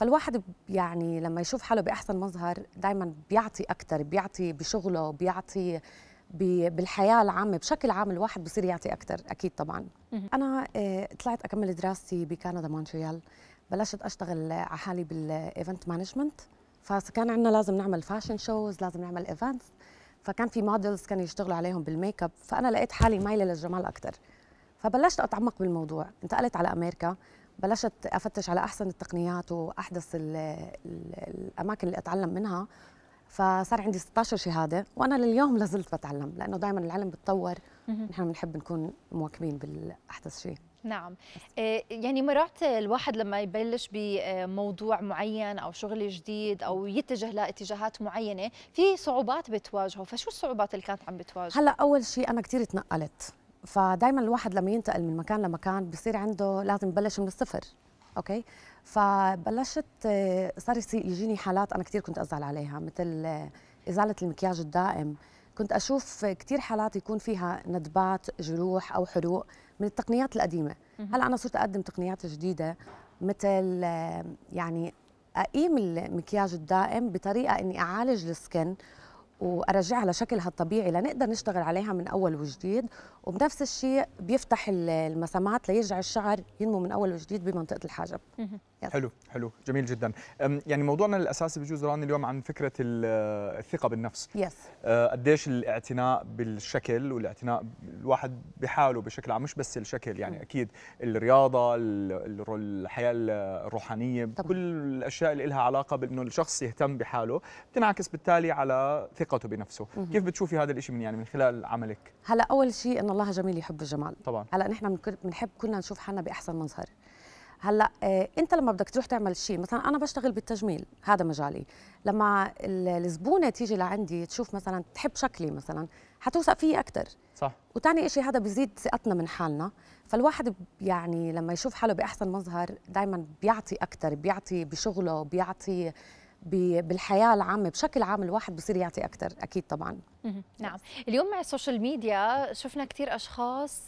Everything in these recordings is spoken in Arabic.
فالواحد يعني لما يشوف حاله باحسن مظهر دائما بيعطي اكثر بيعطي بشغله بيعطي بالحياه العامه بشكل عام الواحد بصير يعطي اكثر اكيد طبعا انا آه، طلعت اكمل دراستي بكندا مونتريال بلشت اشتغل على حالي بالايفنت مانجمنت فكان عندنا لازم نعمل فاشن شوز لازم نعمل ايفنتس فكان في مودلز كانوا يشتغلوا عليهم بالميك اب فانا لقيت حالي مايله للجمال اكثر فبلشت اتعمق بالموضوع انتقلت على امريكا بلشت افتش على احسن التقنيات واحدث الـ الـ الاماكن اللي اتعلم منها فصار عندي 16 شهاده وانا لليوم لازلت بتعلم لانه دائما العلم بتطور نحن بنحب نكون مواكبين بالاحدث شيء نعم إيه، يعني مرات الواحد لما يبلش بموضوع معين او شغل جديد او يتجه لاتجاهات معينه في صعوبات بتواجهه فشو الصعوبات اللي كانت عم بتواجهه هلا اول شيء انا كثير تنقلت فدائما الواحد لما ينتقل من مكان لمكان بصير عنده لازم يبلش من الصفر اوكي فبلشت آه، صار يجيني حالات انا كثير كنت ازعل عليها مثل آه، ازاله المكياج الدائم كنت اشوف كثير حالات يكون فيها ندبات جروح او حروق من التقنيات القديمه هلا انا صرت اقدم تقنيات جديده مثل آه، يعني اقيم المكياج الدائم بطريقه اني اعالج السكن وارجعها لشكلها الطبيعي لنقدر نشتغل عليها من اول وجديد وبنفس الشيء بيفتح المسامات ليرجع الشعر ينمو من اول وجديد بمنطقه الحاجب حلو حلو جميل جدا يعني موضوعنا الاساسي بجوز راني اليوم عن فكره الثقه بالنفس يس أه، قديش الاعتناء بالشكل والاعتناء الواحد بحاله بشكل عام مش بس الشكل يعني م. اكيد الرياضه الحياه الروحانيه طبعا. كل الاشياء اللي لها علاقه بانه الشخص يهتم بحاله بتنعكس بالتالي على ثقة ثقته بنفسه مم. كيف بتشوفي هذا الشيء من يعني من خلال عملك هلا اول شيء ان الله جميل يحب الجمال طبعا هلا نحن بنحب كلنا نشوف حالنا باحسن منظر هلا إيه انت لما بدك تروح تعمل شيء مثلا انا بشتغل بالتجميل هذا مجالي لما الزبونه تيجي لعندي تشوف مثلا تحب شكلي مثلا حتوثق فيي اكثر صح وثاني شيء هذا بيزيد ثقتنا من حالنا فالواحد يعني لما يشوف حاله باحسن مظهر دائما بيعطي اكثر بيعطي بشغله بيعطي بالحياه العامه بشكل عام الواحد بصير يعطي اكثر اكيد طبعا نعم اليوم مع السوشيال ميديا شفنا كثير اشخاص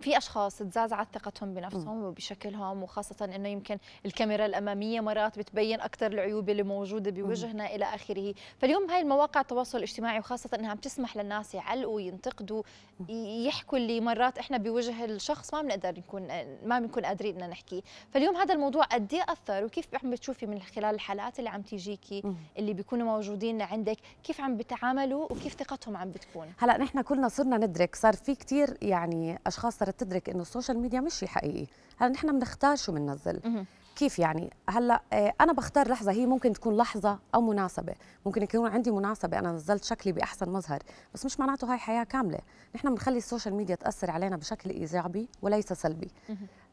في اشخاص تزعزعت ثقتهم بنفسهم وبشكلهم وخاصه انه يمكن الكاميرا الاماميه مرات بتبين اكثر العيوب اللي موجوده بوجهنا الى اخره فاليوم هاي المواقع التواصل الاجتماعي وخاصه انها عم تسمح للناس يعلقوا ينتقدوا يحكوا اللي مرات احنا بوجه الشخص ما بنقدر نكون ما بنكون قادرين اننا نحكي فاليوم هذا الموضوع قد ايه اثر وكيف عم بتشوفي من خلال الحالات اللي عم تيجيكي اللي بيكونوا موجودين عندك كيف عم بتعاملوا وكيف ثقتهم عم بتكون هلا نحن كلنا صرنا ندرك صار في كثير يعني اشخاص صارت تدرك انه السوشيال ميديا مش شيء حقيقي هلا نحن بنختار شو بننزل كيف يعني هلا آه، انا بختار لحظه هي ممكن تكون لحظه او مناسبه ممكن يكون عندي مناسبه انا نزلت شكلي باحسن مظهر بس مش معناته هاي حياه كامله نحن بنخلي السوشيال ميديا تاثر علينا بشكل ايجابي وليس سلبي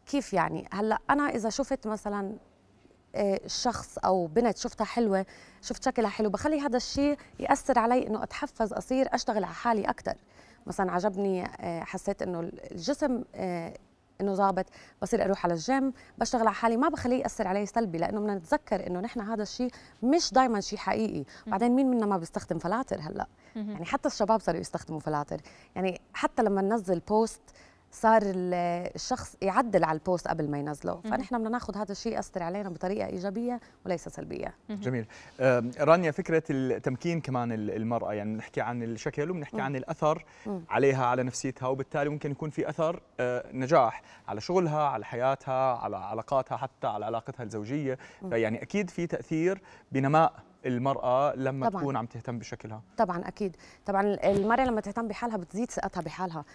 كيف يعني هلا انا اذا شفت مثلا آه، شخص او بنت شفتها حلوه شفت شكلها حلو بخلي هذا الشيء ياثر علي انه اتحفز اصير اشتغل على حالي اكثر مثلا عجبني آه، حسيت انه الجسم آه، انه ظابط بصير اروح على الجيم بشتغل على حالي ما بخليه ياثر علي سلبي لانه بدنا نتذكر انه نحن هذا الشيء مش دائما شيء حقيقي بعدين مين منا ما بيستخدم فلاتر هلا يعني حتى الشباب صاروا يستخدموا فلاتر يعني حتى لما ننزل بوست صار الشخص يعدل على البوست قبل ما ينزله فنحن بدنا ناخذ هذا الشيء ياثر علينا بطريقه ايجابيه وليس سلبيه جميل رانيا فكره التمكين كمان المراه يعني بنحكي عن الشكل وبنحكي عن الاثر عليها على نفسيتها وبالتالي ممكن يكون في اثر أه، نجاح على شغلها على حياتها على علاقاتها حتى على علاقتها الزوجيه فيعني اكيد في تاثير بنماء المرأة لما طبعًا. تكون عم تهتم بشكلها طبعا أكيد طبعا المرأة لما تهتم بحالها بتزيد ثقتها بحالها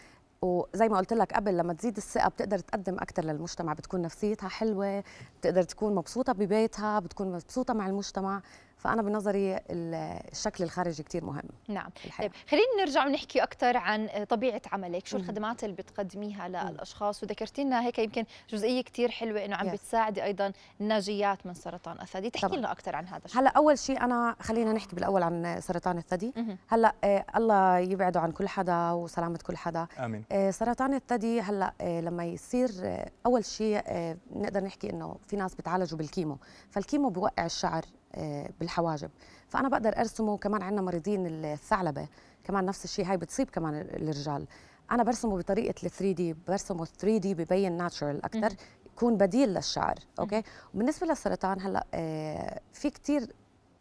وزي ما قلت لك قبل لما تزيد الثقه بتقدر تقدم اكثر للمجتمع بتكون نفسيتها حلوه بتقدر تكون مبسوطه ببيتها بتكون مبسوطه مع المجتمع فانا بنظري الشكل الخارجي كثير مهم نعم طيب خلينا نرجع ونحكي اكثر عن طبيعه عملك شو الخدمات اللي بتقدميها للاشخاص وذكرتي لنا هيك يمكن جزئيه كثير حلوه انه عم بتساعدي ايضا الناجيات من سرطان الثدي تحكي لنا اكثر عن هذا الشيء هلا اول شيء انا خلينا نحكي بالاول عن سرطان الثدي هلا آه الله يبعده عن كل حدا وسلامه كل حدا امين آه سرطان الثدي هلا آه لما يصير آه اول شيء آه نقدر نحكي انه في ناس بتعالجوا بالكيمو فالكيمو بوقع الشعر آه الحواجب فانا بقدر ارسمه كمان عندنا مريضين الثعلبه كمان نفس الشيء هاي بتصيب كمان الرجال انا برسمه بطريقه ال 3 دي برسمه 3 دي ببين ناتشرال اكثر يكون بديل للشعر اوكي وبالنسبه للسرطان هلا آه، في كثير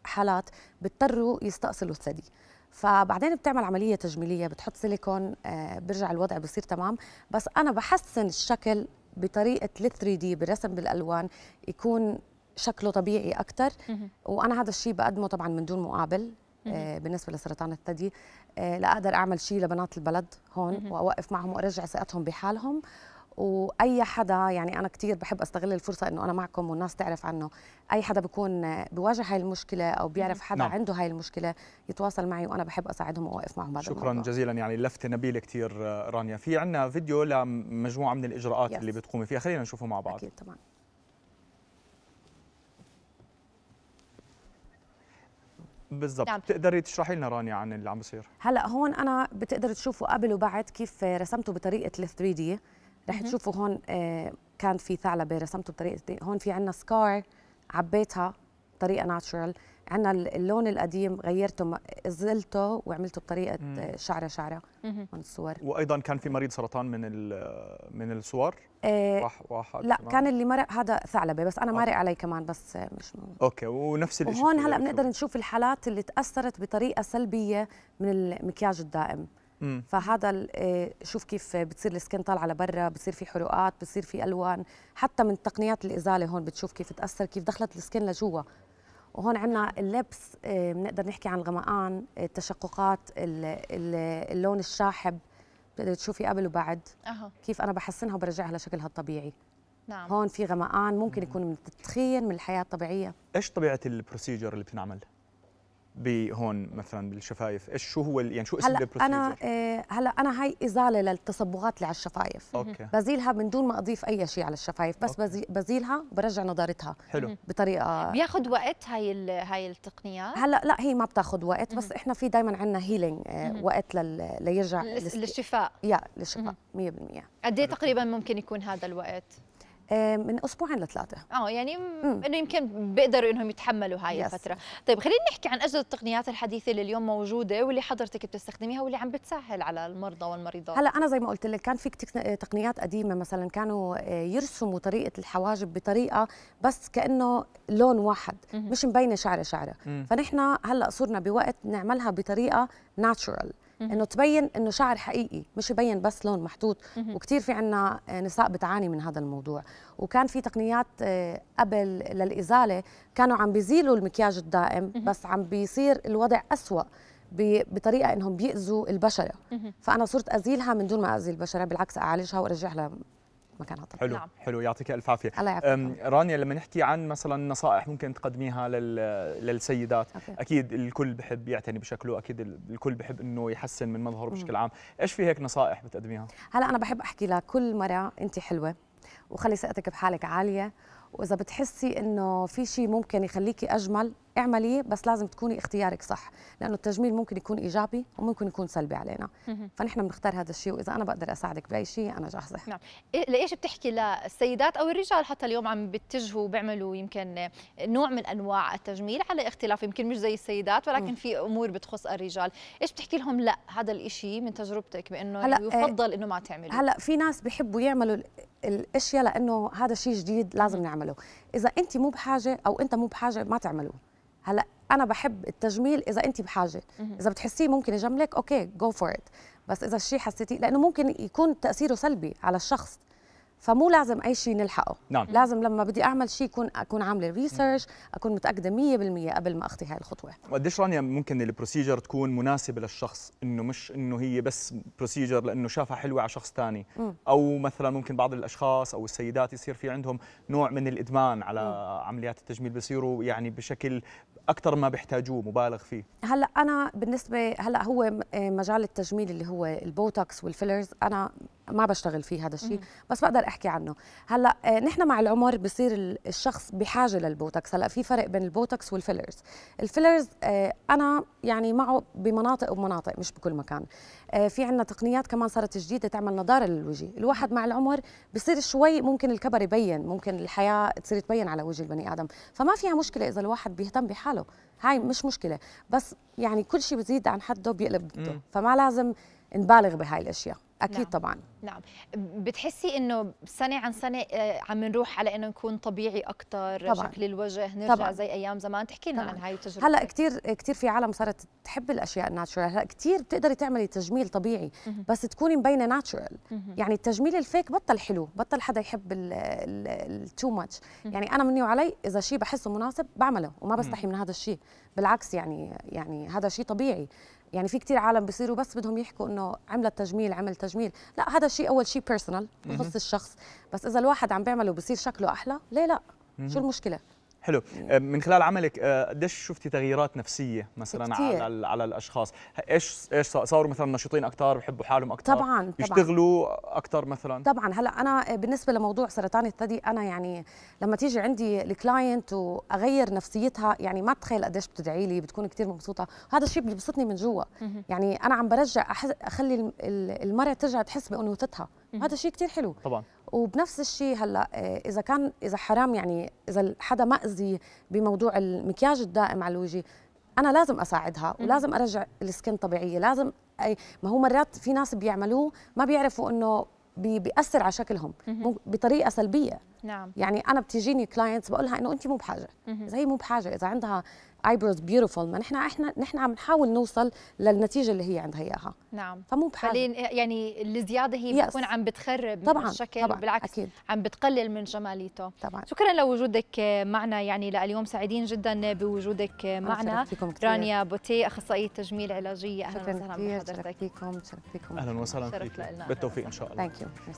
حالات بيضطروا يستأصلوا الثدي فبعدين بتعمل عملية تجميلية بتحط سيليكون آه، برجع الوضع بصير تمام بس أنا بحسن الشكل بطريقة ال 3 دي برسم بالألوان يكون شكله طبيعي اكثر وانا هذا الشيء بقدمه طبعا من دون مقابل آه، بالنسبه لسرطان الثدي آه، لاقدر اعمل شيء لبنات البلد هون واوقف معهم وارجع ثقتهم بحالهم واي حدا يعني انا كثير بحب استغل الفرصه انه انا معكم والناس تعرف عنه اي حدا بكون آه، بواجه هاي المشكله او بيعرف حدا نعم. عنده هاي المشكله يتواصل معي وانا بحب اساعدهم واوقف معهم هذا شكرا الموضوع. جزيلا يعني لفت نبيله كثير رانيا في عندنا فيديو لمجموعه من الاجراءات يس. اللي بتقومي فيها خلينا نشوفه مع بعض اكيد طبعا بالضبط نعم. تقدري تشرحي لنا رانيا عن اللي عم بصير هلا هون انا بتقدر تشوفوا قبل وبعد كيف رسمته بطريقه ال 3 دي رح تشوفوا هون آه، كان في ثعلبه رسمته بطريقه هون في عندنا سكار عبيتها بطريقه ناتشرال عندنا اللون القديم غيرته زلته وعملته بطريقه مم. شعره شعره مم. من الصور وايضا كان في مريض سرطان من من الصور إيه واحد لا كمان. كان اللي مرق هذا ثعلبه بس انا آه. مرق علي كمان بس مش مم. اوكي ونفس الشيء وهون هلا بنقدر نشوف الحالات اللي تاثرت بطريقه سلبيه من المكياج الدائم مم. فهذا آه، شوف كيف بتصير السكن طالعه لبرا بصير في حروقات بصير في الوان حتى من تقنيات الازاله هون بتشوف كيف تاثر كيف دخلت السكن لجوا وهون عندنا اللبس آه، بنقدر نحكي عن الغمقان التشققات اللون الشاحب بتقدر تشوفي قبل وبعد أهو. كيف انا بحسنها وبرجعها لشكلها الطبيعي نعم هون في غمقان ممكن يكون من التدخين من الحياه الطبيعيه ايش طبيعه البروسيجر اللي بتنعمل بهون مثلا بالشفايف ايش شو هو يعني شو اسم هلا انا آه، هلا انا هاي ازاله للتصبغات اللي على الشفايف أوكي. بزيلها من دون ما اضيف اي شيء على الشفايف بس أوكي. بزيلها وبرجع نضارتها حلو بطريقه بياخذ وقت هاي هاي التقنيات هلا لا هي ما بتاخذ وقت بس احنا في دائما عندنا هيلينج آه، وقت ليرجع للشفاء يا للشفاء 100% قد ايه تقريبا ممكن يكون هذا الوقت آه، من اسبوعين لثلاثه اه يعني انه يمكن بيقدروا انهم يتحملوا هاي يس. الفتره طيب خلينا نحكي عن اجدد التقنيات الحديثه اللي اليوم موجوده واللي حضرتك بتستخدميها واللي عم بتسهل على المرضى والمريضات هلا انا زي ما قلت لك كان في تقنيات قديمه مثلا كانوا آه، يرسموا طريقه الحواجب بطريقه بس كانه لون واحد مش مبينه شعره شعره فنحن هلا صرنا بوقت نعملها بطريقه ناتشورال انه تبين انه شعر حقيقي مش يبين بس لون محطوط وكثير في عنا آه، نساء بتعاني من هذا الموضوع وكان في تقنيات آه، قبل للازاله كانوا عم بيزيلوا المكياج الدائم بس عم بيصير الوضع أسوأ بطريقه انهم بيأذوا البشره فانا صرت ازيلها من دون ما اذي البشره بالعكس اعالجها وارجعها مكانها طبعا حلو نعم. حلو يعطيك الف عافيه الله يعافيك رانيا لما نحكي عن مثلا نصائح ممكن تقدميها للسيدات أوكي. اكيد الكل بحب يعتني بشكله اكيد الكل بحب انه يحسن من مظهره بشكل عام ايش في هيك نصائح بتقدميها هلا انا بحب احكي لكل مرأة انت حلوه وخلي ثقتك بحالك عاليه واذا بتحسي انه في شيء ممكن يخليكي اجمل اعملي بس لازم تكوني اختيارك صح لانه التجميل ممكن يكون ايجابي وممكن يكون سلبي علينا فنحن بنختار هذا الشيء واذا انا بقدر اساعدك باي شيء انا جاهزه نعم إيه، لايش بتحكي للسيدات او الرجال حتى اليوم عم بيتجهوا وبيعملوا يمكن نوع من انواع التجميل على اختلاف يمكن مش زي السيدات ولكن في امور بتخص الرجال ايش بتحكي لهم لا هذا الشيء من تجربتك بانه إيه، يفضل انه ما تعمله هلا في ناس بحبوا يعملوا الاشياء لانه هذا شيء جديد لازم نعمله اذا انت مو بحاجه او انت مو بحاجه ما تعملوه هلا انا بحب التجميل اذا انت بحاجه اذا بتحسيه ممكن يجملك اوكي جو فور ات بس اذا الشيء حسيتيه لانه ممكن يكون تاثيره سلبي على الشخص فمو لازم اي شيء نلحقه نعم. لازم لما بدي اعمل شيء اكون اكون عامله ريسيرش اكون متاكده 100% قبل ما اخطي هاي الخطوه وقديش رانيا ممكن البروسيجر تكون مناسبه للشخص انه مش انه هي بس بروسيجر لانه شافها حلوه على شخص ثاني او مثلا ممكن بعض الاشخاص او السيدات يصير في عندهم نوع من الادمان على عمليات التجميل بصيروا يعني بشكل اكثر ما بيحتاجوه مبالغ فيه هلا انا بالنسبه هلا هو مجال التجميل اللي هو البوتوكس والفيلرز انا ما بشتغل فيه هذا الشيء بس بقدر احكي عنه هلا آه، نحن مع العمر بصير الشخص بحاجه للبوتوكس هلا في فرق بين البوتوكس والفيلرز الفيلرز آه، انا يعني معه بمناطق ومناطق مش بكل مكان آه، في عندنا تقنيات كمان صارت جديده تعمل نضاره للوجه الواحد مع العمر بصير شوي ممكن الكبر يبين ممكن الحياه تصير تبين على وجه البني ادم فما فيها مشكله اذا الواحد بيهتم بحاله هاي مش مشكله بس يعني كل شيء بزيد عن حده بيقلب ضده فما لازم نبالغ بهاي الاشياء اكيد نعم. طبعا نعم بتحسي انه سنه عن سنه آه، عم نروح على انه نكون طبيعي اكثر شكل الوجه نرجع طبعاً. زي ايام زمان تحكي لنا عن هاي التجربه هلا كثير كثير في عالم صارت تحب الاشياء الناتشورال هلا كثير بتقدري تعملي تجميل طبيعي بس تكوني مبينه ناتشورال يعني التجميل الفيك بطل حلو بطل حدا يحب التو ماتش يعني انا مني وعلي اذا شيء بحسه مناسب بعمله وما بستحي من هذا الشيء بالعكس يعني يعني هذا شيء طبيعي يعني في كثير عالم بيصيروا بس بدهم يحكوا انه عملت تجميل عمل تجميل لا هذا الشيء اول شيء بيرسونال بخص الشخص بس اذا الواحد عم بيعمله بصير شكله احلى ليه لا شو المشكله حلو آه، من خلال عملك آه، قديش شفتي تغييرات نفسيه مثلا كتير. على على الاشخاص ايش ايش صاروا مثلا نشيطين اكثر بحبوا حالهم اكثر طبعا يشتغلوا اكثر مثلا طبعا هلا انا آه، بالنسبه لموضوع سرطان الثدي انا يعني لما تيجي عندي الكلاينت واغير نفسيتها يعني ما تخيل قديش بتدعي لي بتكون كثير مبسوطه هذا الشيء بيبسطني من جوا يعني انا عم برجع اخلي المرأة ترجع تحس بانوثتها هذا شيء كثير حلو طبعا وبنفس الشيء هلا آه، اذا كان اذا حرام يعني اذا حدا مأذي بموضوع المكياج الدائم على الوجه انا لازم اساعدها ولازم ارجع السكن طبيعيه لازم أي ما هو مرات في ناس بيعملوه ما بيعرفوا انه بيأثر على شكلهم بطريقه سلبيه نعم يعني انا بتجيني كلاينتس بقول لها انه انت مو بحاجه اذا هي مو بحاجه اذا عندها ايبروز بيوتيفول ما نحن احنا نحن عم نحاول نوصل للنتيجه اللي هي عندها اياها نعم فمو بحاجه يعني الزياده هي بتكون عم بتخرب طبعاً. من الشكل طبعاً. بالعكس أكيد. عم بتقلل من جماليته طبعا شكرا لوجودك معنا يعني لليوم سعيدين جدا بوجودك معنا رانيا بوتي اخصائيه تجميل علاجيه اهلا وسهلا بحضرتك شرفت فيكم اهلا وسهلا فيك بالتوفيق ان شاء الله ثانك يو